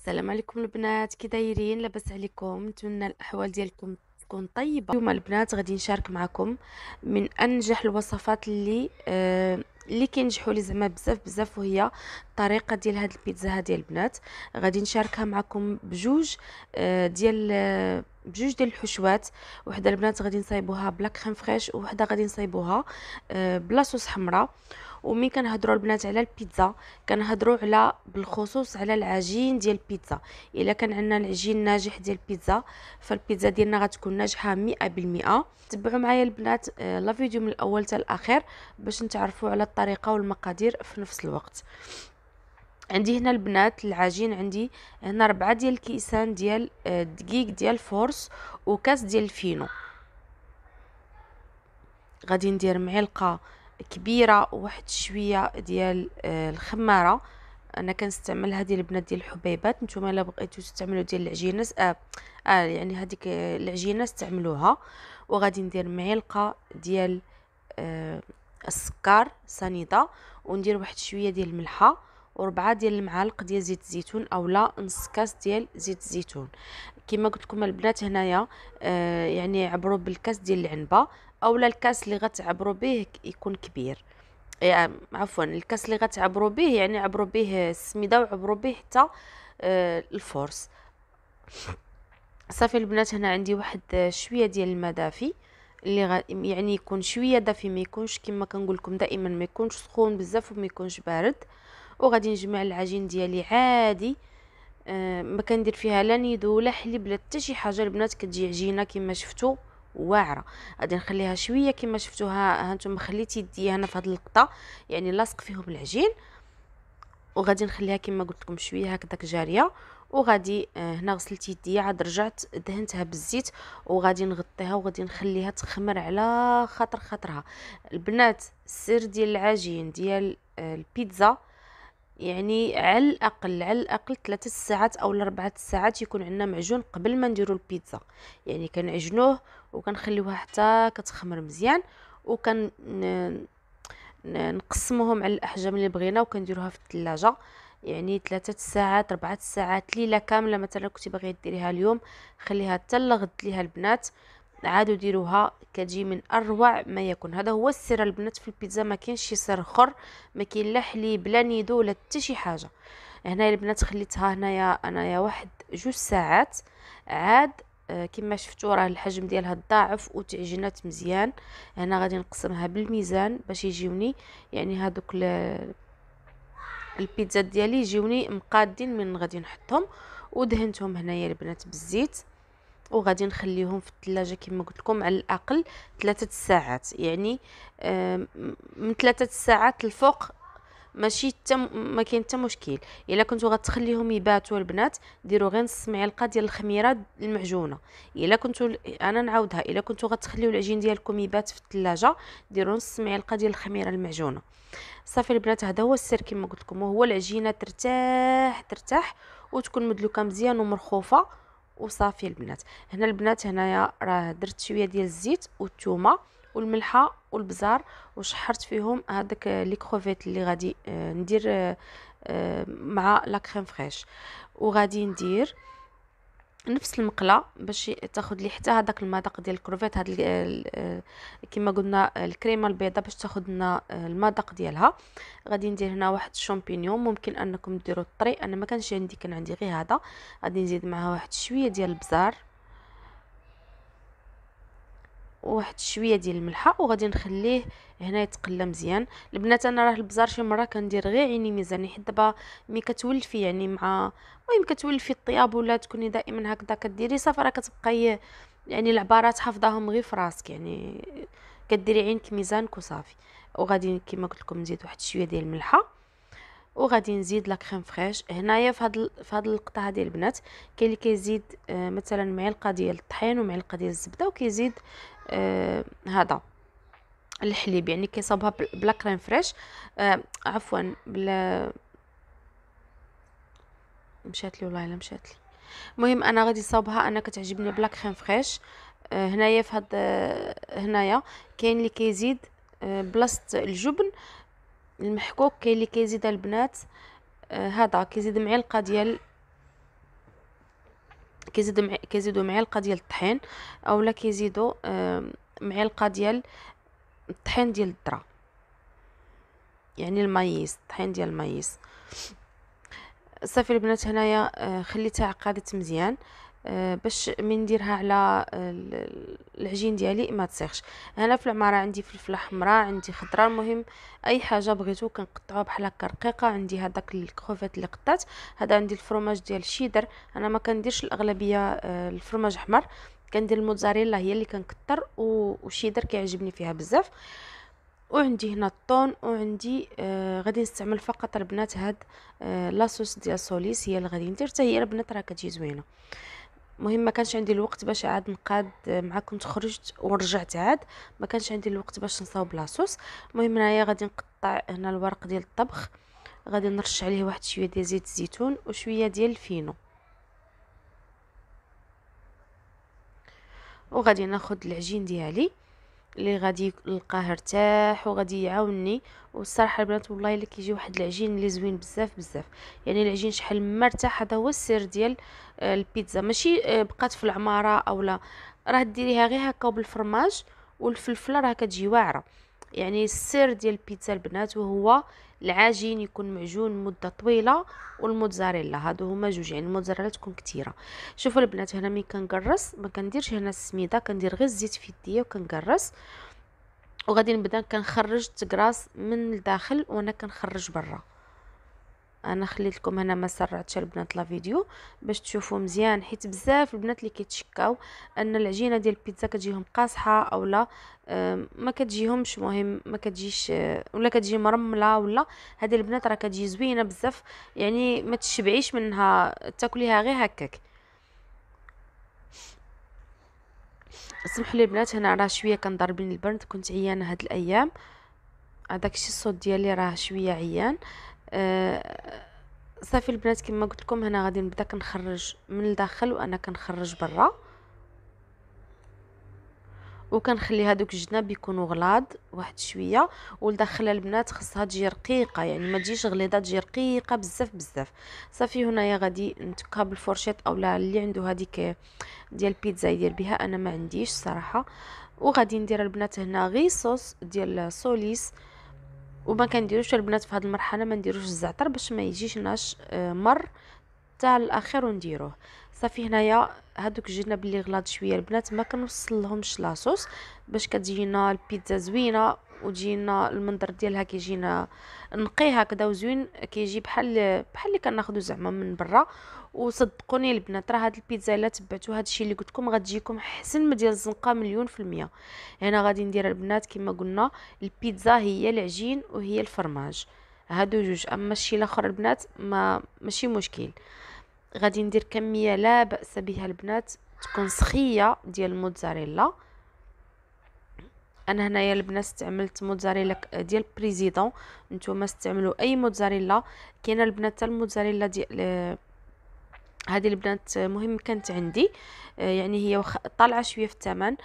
السلام عليكم البنات كي دايرين لاباس عليكم نتمنى الاحوال ديالكم تكون طيبه اليوم البنات غادي نشارك معكم من انجح الوصفات اللي آه اللي كينجحوا لي زعما بزاف بزاف وهي الطريقه ديال هاد البيتزا هادي البنات غادي نشاركها معكم بجوج آه ديال آه بجوج ديال الحشوات وحده البنات غادي نصايبوها بلا كريم فريش وحده غادي نصايبوها آه، بلا صوص حمراء ومين كنهضروا البنات على البيتزا كنهضروا على بالخصوص على العجين ديال البيتزا الا كان عندنا العجين ناجح ديال البيتزا فالبيتزا ديالنا غتكون ناجحه 100% تبعوا معايا البنات آه، لا فيديو من الاول حتى الاخير باش نتعرفوا على الطريقه والمقادير في نفس الوقت عندي هنا البنات العجين عندي هنا ربعة ديال الكيسان ديال آه، دقيق ديال فورس وكاس ديال الفينو غادي ندير معلقه كبيره وواحد شويه ديال آه، الخماره انا كنستعمل هذه البنات ديال الحبيبات نتوما الا بغيتو تستعملوا ديال العجينه آه, آه يعني هذيك العجينه استعملوها وغادي ندير معلقه ديال آه السكر سنيده وندير واحد شويه ديال الملحه وربعة ديال المعالق ديال زيت الزيتون اولا نص كاس ديال زيت الزيتون كما قلت لكم البنات هنايا آه يعني عبروا بالكاس ديال العنبه او الكاس اللي غتعبروا به يكون كبير يعني عفوا الكاس اللي غتعبروا به يعني عبروا به السميده وعبروا به حتى آه، الفورس صافي البنات هنا عندي واحد آه، شويه ديال الماء دافي اللي غ... يعني يكون شويه دافي ما يكونش كما كنقول لكم دائما ما يكونش سخون بزاف وما يكونش بارد وغادي نجمع العجين ديالي عادي أه ما كندير فيها لا نيدو لا حليب لا حتى شي حاجه البنات كتجي عجينه كما شفتوا واعره غادي نخليها شويه كما شفتوها هانتوما خليت يدي هنا في هذه اللقطه يعني لاصق فيهم العجين وغادي نخليها كما قلت لكم شويه هكذاك جاريه وغادي آه، هنا غسلت يدي عاد رجعت دهنتها بالزيت وغادي نغطيها وغادي نخليها تخمر على خاطر خاطرها البنات السر ديال العجين ديال آه، البيتزا يعني على الاقل على الاقل ثلاثة ساعات او لاربعة ساعات يكون عندنا معجون قبل ما نديرو البيتزا يعني كنعجنوه وكنخليوها حتى كتخمر مزيان وكن نقسموهم على الاحجام اللي بغينا وكنديروها في الثلاجه يعني ثلاثة ساعات ربعة ساعات ليله كامله مثلا كنتي باغيه ديريها اليوم خليها حتى لغد ليها البنات عادوا ديروها كتجي من اروع ما يكون هذا هو السر البنات في البيتزا ما كاينش شي سر اخر ما كاين لا حليب لا نيدو لا حتى شي حاجه هنا البنات خليتها هنايا انايا واحد جوج ساعات عاد آه، كما شفتوا راه الحجم ديالها ضاعف وتعجنات مزيان هنا غادي نقسمها بالميزان باش يجيوني يعني هذوك البيتزا ديالي يجيوني مقادين من غادي نحطهم ودهنتهم هنايا البنات بالزيت وغادي نخليهم في الثلاجه كما قلت لكم على الاقل ثلاثة ساعات يعني من ثلاثة ساعات الفوق ماشي تم ما كاين حتى مشكل الا كنتو غتخليهم يباتوا البنات ديروا غير نص معلقه ديال الخميره المعجونه الا كنتو انا نعاودها الا كنتو غتخليو العجين ديالكم يبات في الثلاجه ديروا نص معلقه ديال الخميره المعجونه صافي البنات هذا هو السر كما قلت لكم وهو العجينه ترتاح ترتاح وتكون مدلوكه مزيان ومرخوفه وصافي البنات هنا البنات هنايا راه درت شويه ديال الزيت والثومه والملحه والبزار وشحرت فيهم هذاك لي كروفيت اللي غادي آه، ندير آه، آه، مع لا كريم فريش وغادي ندير نفس المقله باش تاخد لي حتى هذاك المذاق ديال الكروفيت هاد كما قلنا الكريمه البيضاء باش تاخذ لنا المذاق ديالها غادي ندير هنا واحد الشامبينيون ممكن انكم ديروا الطري انا ما كانش عندي كان عندي غير هذا غادي نزيد معها واحد شويه ديال البزار واحد شويه ديال الملحه وغادي نخليه هنا يتقلى مزيان البنات انا راه البزار شي مره كندير غير عيني ميزاني حيت دابا ملي كتولفي يعني مع المهم كتولفي الطياب ولا تكوني دائما هكذا كديري صافي راه كتبقاي يعني العبارات حافظاهم غير في راسك يعني كديري عينك ميزانك وصافي وغادي كما قلت لكم نزيد واحد شويه ديال الملحه وغادي نزيد لا كريم فريش هنايا في هاد في هاد اللقطه هادي البنات كاين اللي كيزيد آه مثلا معلقه ديال الطحين ومعلقه ديال الزبده وكيزيد آه هذا الحليب يعني كيصاوبها بلا كريم فريش آه عفوا بلا مشات لي والله الا مشات لي المهم انا غادي نصاوبها انا كتعجبني بلا كريم فريش آه هنايا في هاد آه هنايا كاين اللي كيزيد آه، بلاصه الجبن المحكوك كاين اللي كيزيد البنات آه، هذا كيزيد معلقه ديال كيزيد مع... كيزيدوا معلقه ديال الطحين اولا كيزيدوا معلقه ديال الطحين ديال الذره يعني المايس الطحين ديال المايس صافي البنات هنايا آه، خليتها عقادت مزيان آه، باش من نديرها على العجين ديالي ما تسيخش هنا في العماره عندي فلفله حمراء عندي خضره المهم اي حاجه بغيتو كنقطعوها بحال هكا رقيقه عندي هذاك الكروفيت اللي قطعت هذا عندي الفرماج ديال الشيدر انا ما كنديرش الاغلبيه آه، الفرماج احمر كندير الموتزاريلا هي اللي كنكثر والشيدر كيعجبني فيها بزاف وعندي هنا الطون وعندي آه غادي نستعمل فقط البنات هاد آه لاصوص ديال سوليس هي اللي غادي ندير حتى هي البنات راه كتجي زوينه مهم ما كانش عندي الوقت باش عاد نقاد معكم تخرجت ورجعت عاد ما كانش عندي الوقت باش نصاوب لاصوص مهم هنايا غادي نقطع هنا الورق ديال الطبخ غادي نرش عليه واحد شويه ديال زيت الزيتون وشويه ديال الفينو وغادي ناخذ العجين ديالي اللي غادي نلقاه ارتاح وغادي يعاونني والصراحه البنات والله الا كيجي واحد العجين اللي زوين بزاف بزاف يعني العجين شحال ما ارتاح هذا هو السر ديال آه، البيتزا ماشي آه، بقات في العماره اولا راه ديريها غير هكا بالفرماج والفلفله راه كتجي واعره يعني السر ديال البيتزا البنات وهو العجين يكون معجون مده طويله والموتزاريلا هادو هما جوج يعني الموتزاريلا تكون كثيره شوفوا البنات هنا ملي كنقرص ما كنديرش هنا السميده كندير غير الزيت في يديا وكنقرص وغادي نبدا كنخرج التكراس من الداخل وانا كنخرج برا انا خليت لكم هنا ما سرعتش البنات لا فيديو باش تشوفوا مزيان حيت بزاف البنات اللي كيتشكاو ان العجينه ديال البيتزا كتجيهم قاصحه اولا ما كتجيهمش مهم ما كتجيش ولا كتجي مرمله ولا هذه البنات راه كتجي زوينه بزاف يعني ما تشبعيش منها تاكليها غير هكاك سمحوا لي البنات هنا راه شويه كنضرب البرد كنت عيانه هاد الايام هذاك الشيء الصوت ديالي راه شويه عيان آه، صافي البنات كما قلت لكم هنا غادي نبدا كنخرج من الداخل وانا كنخرج برا وكنخلي هادوك الجناب يكونوا غلاض واحد شويه ولداخل البنات خصها تجي رقيقه يعني ما تجيش غليظه تجي رقيقه بزاف بزاف صافي هنايا غادي نتكها بالفرشيط اولا اللي عنده هذيك ديال بيتزا يدير بها انا ما عنديش صراحه وغادي ندير البنات هنا غيصوص صوص ديال سوليس آه وما كنديروش البنات في هذه المرحله ما نديروش الزعتر باش ما يجيش ناش آه، مر تاع الاخير ونديروه صافي هنايا هادوك الجناب اللي غلاض شويه البنات ما كنوصل لهمش لاصوص باش كتجينا البيتزا زوينه وجينا المنظر ديالها كيجينا نقي هكذا وزوين كيجي بحال بحال اللي كناخذو زعما من برا وصدقوني البنات راه هاد البيتزا الا تبعتو هاد الشيء اللي قلت لكم غتجيكم احسن من ديال الزنقه مليون في المية هنا يعني غادي ندير البنات كما قلنا البيتزا هي العجين وهي الفرماج هادو جوج اما الشيء الاخر البنات ما ماشي مشكل غادي ندير كميه لا باس بها البنات تكون سخيه ديال الموتزاريلا انا هنايا البنات استعملت موتزاريلا ديال بريزيدون نتوما استعملوا اي موتزاريلا كاينه البنات حتى الموتزاريلا ديال هذه البنات مهم كانت عندي آه، يعني هي طالعه شويه في الثمن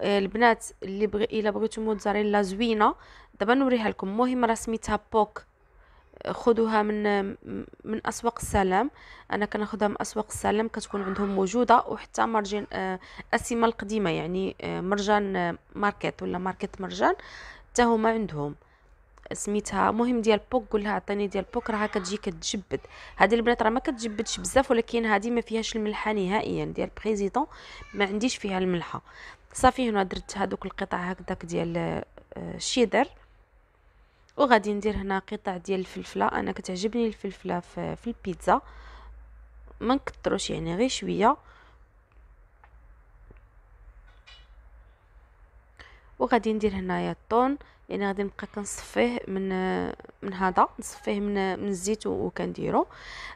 آه، البنات اللي بغي الا بغيتو موتزاريلا زوينه دابا نوريها لكم المهم راه سميتها بوك خذوها من من اسواق السلام انا كناخذها من اسواق السلام كتكون عندهم موجوده وحتى مرجان آه، اسيمه القديمه يعني آه، مرجان آه، ماركت ولا ماركت مرجان حتى هما عندهم سميتها مهم ديال بوك قولها عطيني ديال بوك راها كتجي كتجبد هذه البنات راه ما كتجبدش بزاف ولكن هذه ما فيهاش الملحه نهائيا ديال بريزيدون ما عنديش فيها الملحه صافي هنا درت هذوك القطع هكذاك ديال الشيدر وغادي ندير هنا قطع ديال الفلفله انا كتعجبني الفلفله في, في البيتزا ما نكثروش يعني غير شويه وغادي ندير هنايا الطون يعني غادي نبقى كنصفيه من من هذا نصفيه من من الزيت وكنديرو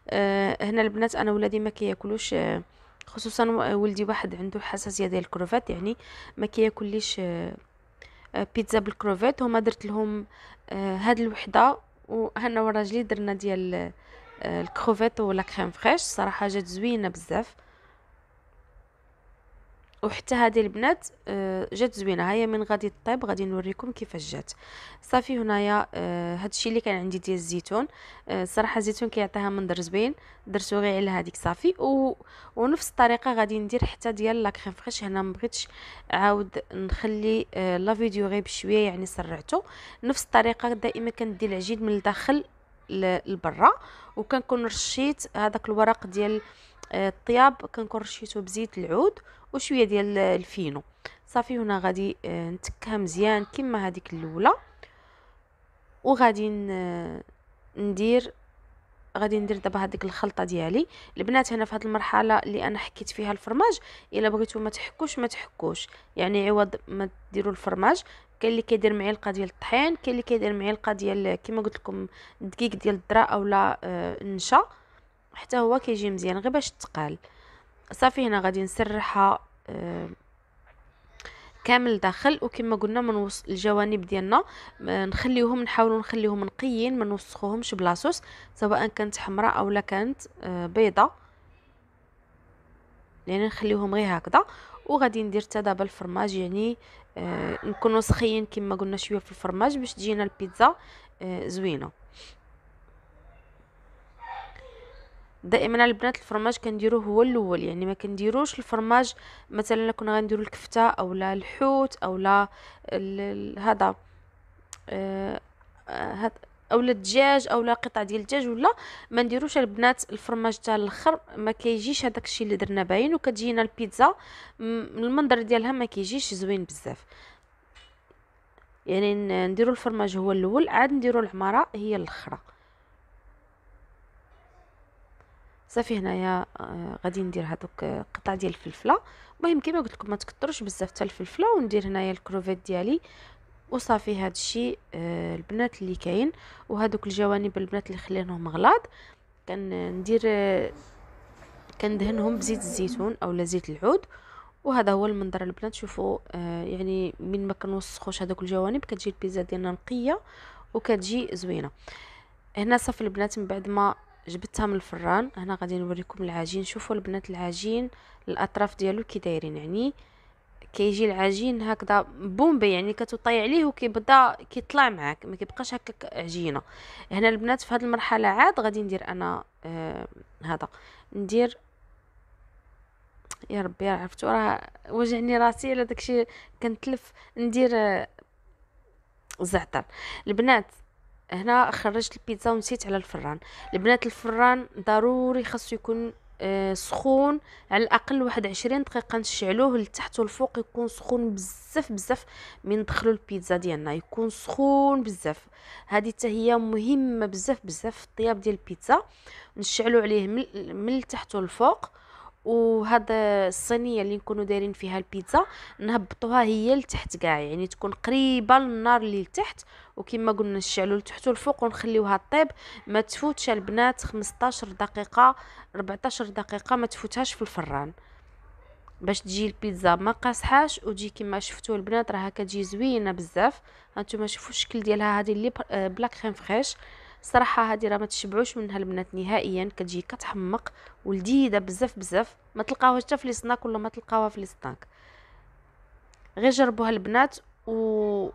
أه هنا البنات انا ولادي ما كياكلوش آه، خصوصا ولدي واحد عنده حساسيه ديال الكروفات يعني ما كياكليش آه، بيتزا بالكروفيت هما درت لهم آه، هاد الوحده وهنا وراجلي درنا ديال آه، الكروفيت ولا كريم فريش صراحه جات زوينه بزاف وحتى هذه البنات آه، جات زوينه هيا من غادي طيب غادي نوريكم كيفاش جات صافي هنايا آه، هادشي اللي كان عندي ديال الزيتون الصراحه آه، الزيتون كيعطيها منظر زوين درتو غير على هذيك صافي و... ونفس الطريقه غادي ندير حتى ديال لاكريم فريش هنا ما بغيتش عاود نخلي لا فيديو غير بشويه يعني سرعته نفس الطريقه دائما كندير العجين من الداخل لبرا وكنكون رشيت هذاك الورق ديال الطياب كنكون رشيته بزيت العود وشويه ديال الفينو صافي هنا غادي آه، نتكها مزيان كما هذيك الاولى وغادي آه، ندير غادي ندير دابا هذيك الخلطه ديالي البنات هنا في هذه المرحله اللي انا حكيت فيها الفرماج الا بغيتو ما تحكوش ما تحكوش يعني عوض ما ديروا الفرماج كاين اللي كيدير معلقه ديال الطحين كاين اللي كيدير معلقه ديال كما قلت لكم الدقيق ديال الذره اولا النشا آه، حتى هو كيجي مزيان غير باش تقال صافي هنا غادي نسرحها آه، كامل داخل وكما قلنا من الجوانب ديالنا نخليوهم نحاولوا نخليوهم نقيين ما نوسخوهمش بلاصوص سواء كانت حمراء او لا كانت آه، بيضه يعني نخليوهم غير هكذا وغادي ندير حتى دابا الفرماج يعني آه نكونوا سخيين كما قلنا شويه في الفرماج باش تجينا البيتزا آه زوينه دائما البنات الفرماج كنديروه هو الاول يعني ما كنديروش الفرماج مثلا كنا غنديرو الكفته اولا الحوت اولا هذا آه هاد آه، اولا الدجاج اولا قطع ديال الدجاج ولا ما نديروش البنات الفرماج حتى الاخر ما كيجيش هذاك الشيء اللي درنا باين وكتجينا البيتزا المنظر ديالها ما كيجيش زوين بزاف يعني نديرو الفرماج هو الاول عاد نديرو العماره هي الاخره صافي هنايا آه، غادي ندير هذوك آه، قطع ديال الفلفله المهم كما قلت لكم ما تكثروش بزاف حتى الفلفله وندير هنايا الكروفيت ديالي وصافي هذا الشيء آه، البنات اللي كاين وهذوك الجوانب البنات اللي خليناهم غلاض كندير كندهنهم بزيت الزيتون اولا زيت العود وهذا هو المنظر البنات شوفوا يعني من ما كنوسخوش هذوك الجوانب كتجي البيتزا ديالنا نقيه وكتجي زوينه هنا صافي البنات من بعد ما جبتها من الفران هنا غادي نوريكم العجين شوفوا البنات العجين الاطراف ديالو كي دايرين يعني كيجي العجين هكذا بومبي يعني كتطيع عليه وكيبدا كيطلع معاك ما كيبقاش هكاك عجينه هنا البنات في هذه المرحله عاد غادي ندير انا آه هذا ندير يا ربي عرفتوا راه وجعني راسي على داكشي كنتلف ندير آه زعتر البنات هنا خرجت البيتزا ونسيت على الفران البنات الفران ضروري خاصو يكون آه سخون على الاقل واحد عشرين دقيقه نشعلوه لتحت والفوق يكون سخون بزاف بزاف من ندخلو البيتزا ديالنا يكون سخون بزاف هادي حتى هي مهمه بزاف بزاف في الطياب ديال البيتزا نشعلو عليه من, من التحت والفوق وهاد الصينيه اللي نكونوا دايرين فيها البيتزا نهبطوها هي لتحت كاع يعني تكون قريبه للنار اللي لتحت وكما قلنا نشعلوا لتحت والفوق ونخليوها طيب ما تفوتش البنات 15 دقيقه 14 دقيقه ما تفوتهاش في الفران باش تجي البيتزا ما قاصحاش وتجي كما شفتوا البنات راها كتجي زوينه بزاف هانتوما شوفوا الشكل ديالها هذه اللي آه، بلاك كريم فريش صراحه هذه راه ما تشبعوش منها البنات نهائيا كتجي كتحمق ولذيذه بزاف بزاف ما تلقاوهاش حتى في السناك ولا ما تلقاوها في السناك غير جربوها البنات و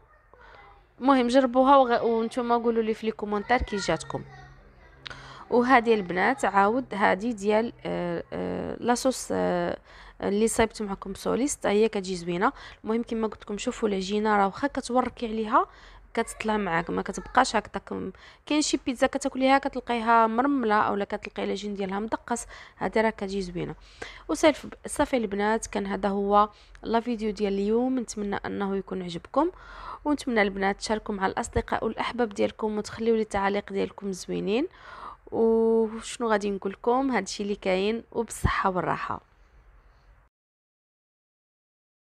المهم جربوها وغ... وانتم قولوا لي في لي كومونتير كي جاتكم وهذه البنات عاود هذه ديال آه, آه، لاصوص آه، اللي صايبت معكم سوليست هي كتجي زوينه المهم كما قلت لكم شوفوا العجينه راه واخا كتوركي عليها كتطلع معاك ما كتبقاش هكذاك كاين شي بيتزا كتاكليها كتلقيها مرمله اولا كتلقي العجين ديالها مدقس هذه راه كتجي زوينه وصافي البنات كان هذا هو لا فيديو ديال اليوم نتمنى انه يكون عجبكم ونتمنى البنات تشاركوا مع الاصدقاء والاحباب ديالكم وتخليوا لي التعاليق ديالكم زوينين وشنو غادي نقول لكم الشيء اللي كاين وبالصحه والراحه